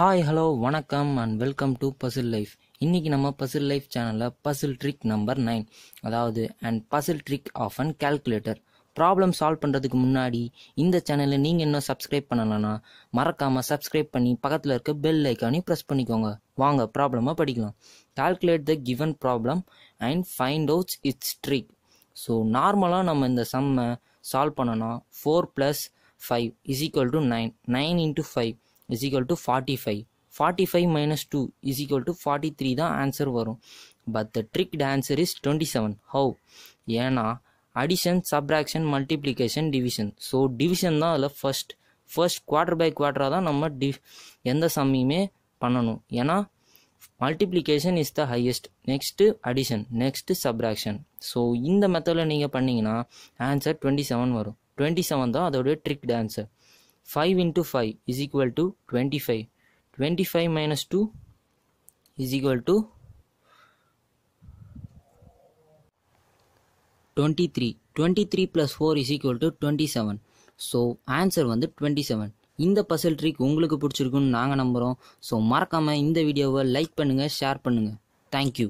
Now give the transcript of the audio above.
hi hello வணக்கம் and welcome to puzzle life இன்னைக்கு நம்ம பசில் லைஃப் சேனலில் பசில் ட்ரிக் நம்பர் நைன் அதாவது and puzzle trick of and calculator problem solve பண்ணுறதுக்கு முன்னாடி இந்த சேனலை நீங்கள் இன்னும் சப்ஸ்கிரைப் பண்ணலைன்னா மறக்காமல் சப்ஸ்கிரைப் பண்ணி பக்கத்தில் இருக்க பெல் ஐக்கானையும் ப்ரெஸ் பண்ணிக்கோங்க வாங்க ப்ராப்ளமாக படிக்கலாம் calculate the given problem and find out its trick so நார்மலாக நம்ம இந்த சம்மை சால்வ் பண்ணோன்னா four plus five is equal to nine nine into five is equal to forty five forty five minus two is equal to forty three தான் answer வரும் but the trick answer is twenty seven how ஏன்னா addition subtraction multiplication division so division தான் அதில் first first quarter by குவார்டராக தான் நம்ம டி எந்த சம்மியுமே பண்ணணும் ஏன்னா multiplication is the highest next addition next subtraction so இந்த மெத்தடில் நீங்கள் பண்ணிங்கன்னா ஆன்சர் டுவெண்ட்டி செவன் வரும் டுவெண்ட்டி செவன் தான் அதோடைய ட்ரிக்ட் answer 5 into 5 is equal to 25 25 minus 2 is equal to 23 23 plus 4 is equal to 27 so answer வந்து டுவெண்ட்டி செவன் இந்த பசல் ட்ரிக் உங்களுக்கு பிடிச்சிருக்குன்னு நாங்கள் நம்புகிறோம் ஸோ மறக்காமல் இந்த வீடியோவை லைக் பண்ணுங்கள் ஷேர் பண்ணுங்கள் தேங்க்யூ